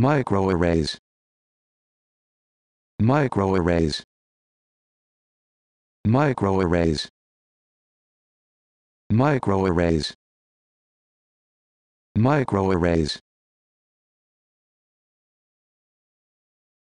Microarrays. Microarrays. Microarrays. Microarrays. Microarrays.